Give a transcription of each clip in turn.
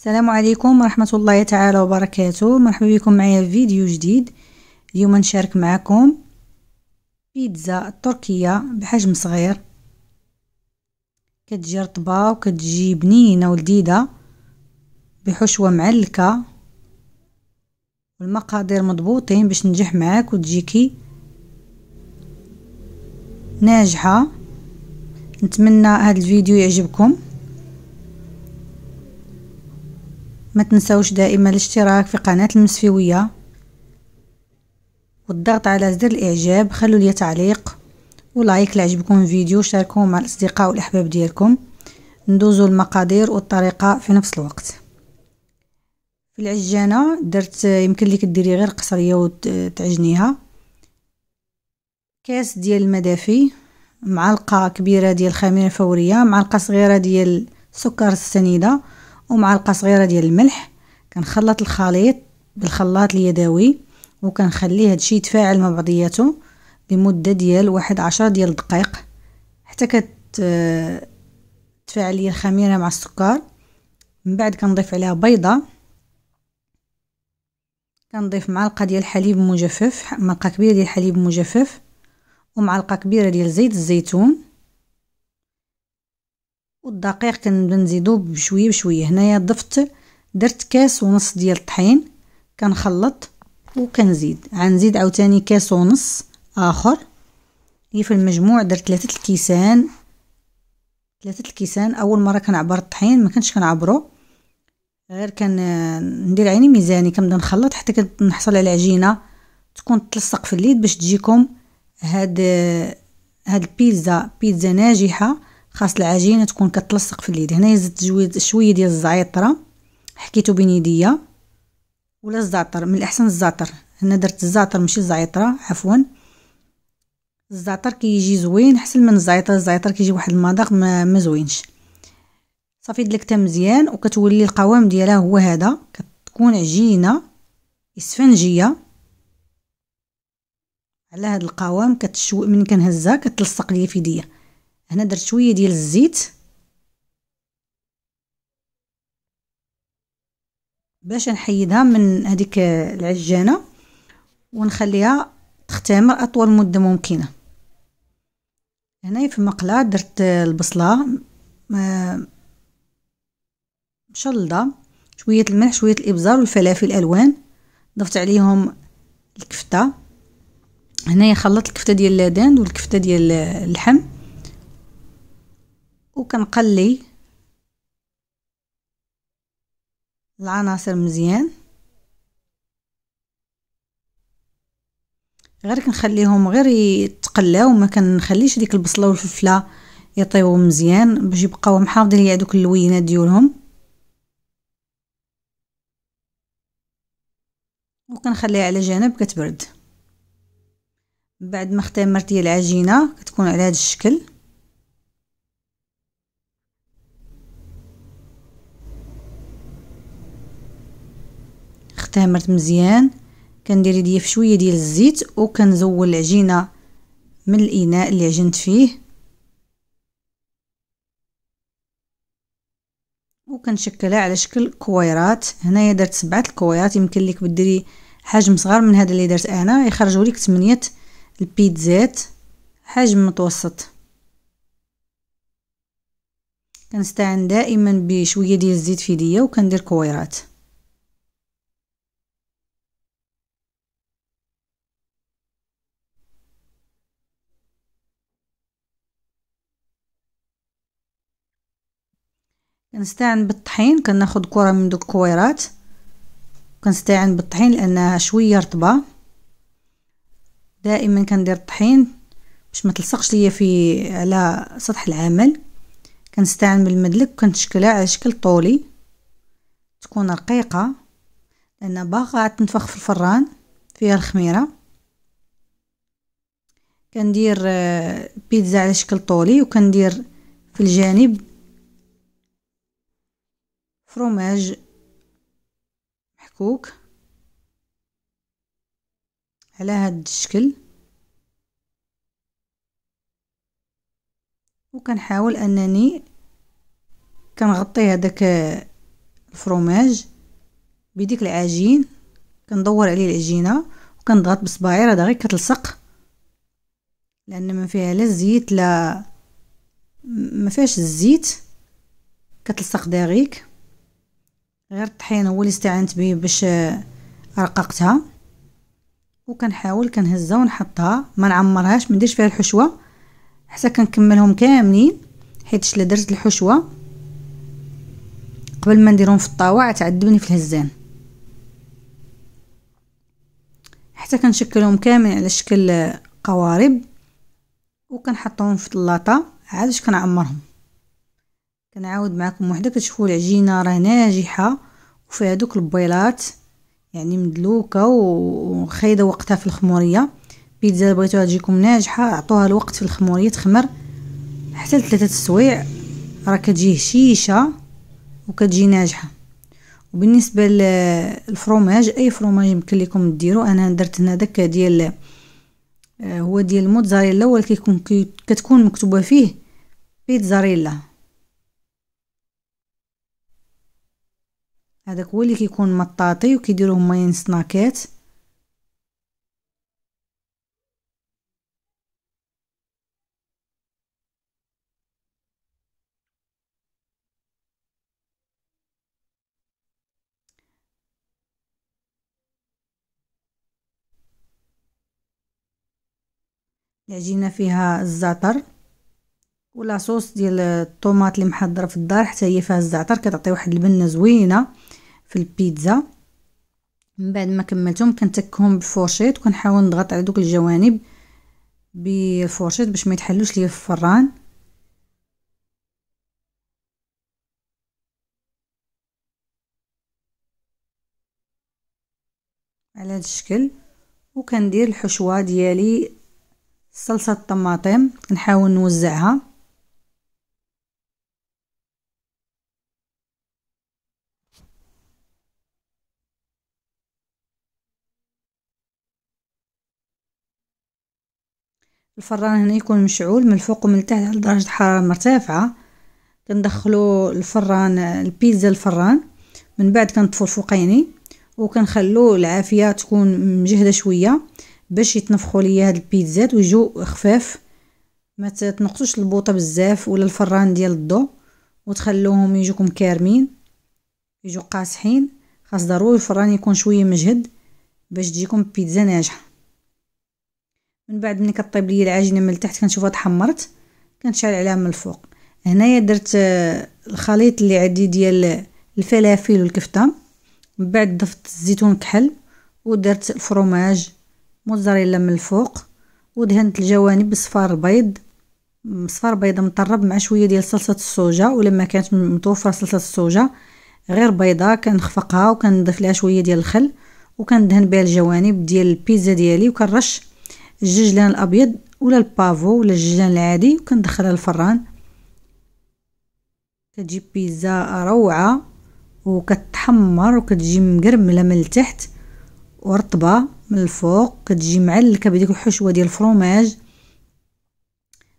السلام عليكم ورحمة الله تعالى وبركاته مرحبا بكم معايا في فيديو جديد اليوم نشارك معكم بيتزا تركية بحجم صغير كتجي رطبة وكتجي بنينة ولديدة بحشوة معلكة والمقادير مضبوطين باش نجح معاك وتجيكي ناجحة نتمنى هذا الفيديو يعجبكم ما تنسوش دائما الاشتراك في قناة المسفيوية والضغط على زر الاعجاب خلوا لي تعليق ولايك لعجبكم الفيديو شاركوه مع الاصدقاء والاحباب ديالكم ندوزوا المقادير والطريقه في نفس الوقت في العجانه درت يمكن لك ديري غير قصريه وتعجنيها كاس ديال المدافي معلقه كبيره ديال الخميره الفوريه معلقه صغيره ديال سكر السنيده ومعلقة صغيرة ديال الملح كنخلط الخليط بالخلاط اليدوي وكنخلي هادشي يتفاعل مع بعضياته لمدة ديال واحد عشر ديال الدقائق حتى كتفاعل لي الخميرة مع السكر من بعد كنضيف عليها بيضة كنضيف معلقة ديال الحليب مجفف معلقة كبيرة ديال الحليب مجفف ومعلقة كبيرة ديال زيت الزيتون والدقيق كنبدا نزيدو بشويه بشويه هنايا ضفت درت كاس ونص ديال الطحين كنخلط وكنزيد غنزيد عاوتاني كاس ونص اخر هي في المجموع درت ثلاثه الكيسان ثلاثه الكيسان اول مره كنعبر الطحين ما كنتش كنعبرو غير كان ندير عيني ميزاني كنبدا نخلط حتى كنحصل على عجينه تكون تلصق في اليد باش تجيكم هاد هاد البيتزا بيتزا ناجحه خاص العجينه تكون كتلصق في اليد هنايا زدت شويه ديال الزعيطره حكيتو بين يديا ولا الزعتر من الاحسن الزعتر هنا درت الزعتر ماشي الزعيطره عفوا الزعتر كيجي كي زوين احسن من الزعيطر الزعيطر كيجي كي واحد المذاق ما, ما زوينش صافي دلكتها مزيان وكتولي القوام ديالها هو هذا كتكون عجينه اسفنجيه على هذا القوام كتشوي من كنهزها كتلصق ليا في يديا هنا درت شويه ديال الزيت باش نحيدها من هذيك العجانه ونخليها تختمر اطول مده ممكنه هنا في المقله درت البصله مشلضه شويه الملح شويه الابزار والفلافل الالوان ضفت عليهم الكفته هنايا خلطت الكفته ديال لادان والكفته ديال اللحم وكنقلي العناصر مزيان غير كنخليهم غير يتقلاو ما كنخليش ديك البصله والفلفله يطيبوا مزيان باش يبقاو محافظين ليا دوك اللوينات ديالهم وكنخليها على جنب كتبرد بعد ما اختمرت ديال العجينه كتكون على هذا الشكل اختمرت مزيان كندير ليا في شويه ديال الزيت وكنزول العجينه من الاناء اللي عجنت فيه وكنشكلها على شكل كويرات هنايا درت سبعه الكويرات يمكن لك بديري حجم صغار من هذا اللي درت انا يخرجوا لك 8 البيتزات حجم متوسط كنستعن دائما بشويه ديال الزيت في يديا وكندير كويرات كنستعن بالطحين كناخد كره من دوك الكويرات كنستعن بالطحين لانها شويه رطبه دائما كندير الطحين باش ما تلصقش ليا في على سطح العمل كنستعن بالمدلك كنشكلها على شكل طولي تكون رقيقه لان باغا تنفخ في الفران فيها الخميره كندير آه، بيتزا على شكل طولي وكندير في الجانب فروماج محكوك على هاد الشكل وكنحاول انني كنغطي هذاك الفروماج بديك العجين كندور عليه العجينه وكنضغط بصباعي راه غير كتلصق لان ما فيها لا زيت لا ما فيهاش الزيت كتلصق داغيك غير الطحين هو اللي استعنت به باش آه، رققتها وكنحاول كنهزها ونحطها ما نعمرهاش ما نديرش فيها الحشوه حتى كنكملهم كاملين حيت الا درت الحشوه قبل ما نديرهم في الطاوه تعذبني في الهزان حتى كنشكلهم كاملين على شكل قوارب وكنحطهم في طلاطه عادش كنعمرهم كنعاود معكم وحده كتشوفوا العجينه راه ناجحه وفيها دوك البيلات يعني مدلوكه وخايده وقتها في الخموريه بيتزا بغيتوها تجيكم ناجحه عطوها الوقت في الخموريه تخمر حتى لثلاثه السوايع راه كتجي هشيشه وكتجي ناجحه وبالنسبه للفروماج اي فروماج يمكن لكم ديرو انا درت هنا داك ديال آه، هو ديال الموتزاريلا ولكن كتكون مكتوبه فيه بيتزاريلا هذاك هو اللي كيكون مطاطي وكيديروه هما سناكات العجينه فيها الزعتر ولا صوص ديال الطوماط اللي محضره في الدار حتى هي فيها الزعتر كتعطي واحد البنه زوينه في البيتزا من بعد ما كملتهم كنتكهم بالفورشيط وكنحاول نضغط على دوك الجوانب بالفورشيط باش ما يتحلوش ليا في الفران على هذا الشكل وكندير الحشوه ديالي صلصه الطماطم كنحاول نوزعها الفران هنا يكون مشعول من الفوق ومن التحت على درجة حرارة مرتفعة كندخلو الفران البيتزا الفران من بعد كنطفو الفوقيني وكنخلو العافية تكون مجهدة شوية باش يتنفخوا ليا هاد البيتزات ويجو خفاف ما تنقصوش البوطه بزاف ولا الفران ديال الضو وتخلوهم يجوكم كارمين يجو قاصحين خاص ضروري الفران يكون شويه مجهد باش تجيكم بيتزا ناجحه من بعد ملي كطيب ليا العجينه من التحت كنشوفها تحمرت كنشعل عليها من الفوق هنايا درت آه، الخليط اللي عندي ديال الفلافل والكفته من بعد ضفت الزيتون كحل ودرت الفروماج موزاريلا من الفوق ودهنت الجوانب بصفار بيض صفار بيضة مطرب مع شويه ديال صلصه الصوجه ولما كانت متوفره صلصه الصوجه غير بيضه كنخفقها وكنضيف لها شويه ديال الخل وكندهن بها الجوانب ديال البيتزا ديالي وكنرش الججلان الابيض ولا البافو ولا الججلان العادي وكندخلها الفران كتجي بيتزا روعه وكتحمر وكتجي مقرمله من التحت ورطبه من الفوق كتجي معلكه بديك الحشوه ديال الفروماج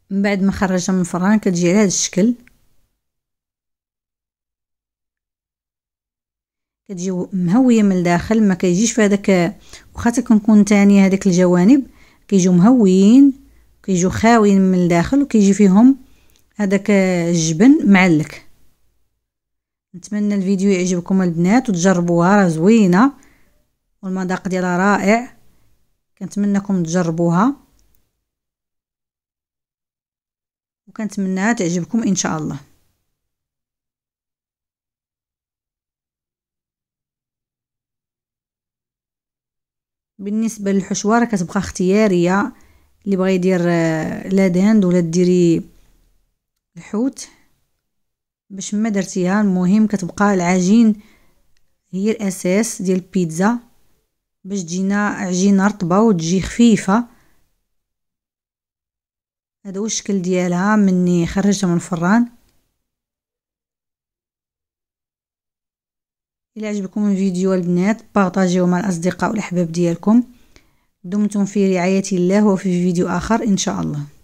من بعد ما خرجها من الفران كتجي على هذا الشكل كتجي مهويه من الداخل ما كيجيش في هذاك واخا تكون تانية هذيك الجوانب كيجيو مهويين كيجيو خاويين من الداخل وكيجي فيهم هذاك الجبن معلك نتمنى الفيديو يعجبكم البنات وتجربوها راه زوينه والمذاق ديالها رائع كنتمنىكم تجربوها وكنتمنى تعجبكم ان شاء الله بالنسبه راه كتبقى اختياريه اللي بغى يدير آه، لا داند ولا ديري الحوت باش ما درتيها المهم كتبقى العجين هي الاساس ديال البيتزا باش تجينا عجينه رطبه وتجي خفيفه هذا هو الشكل ديالها مني خرجتها من الفران الى عجبكم الفيديو البنات بارطاجيوه مع الاصدقاء والاحباب ديالكم دمتم في رعايه الله وفي فيديو اخر ان شاء الله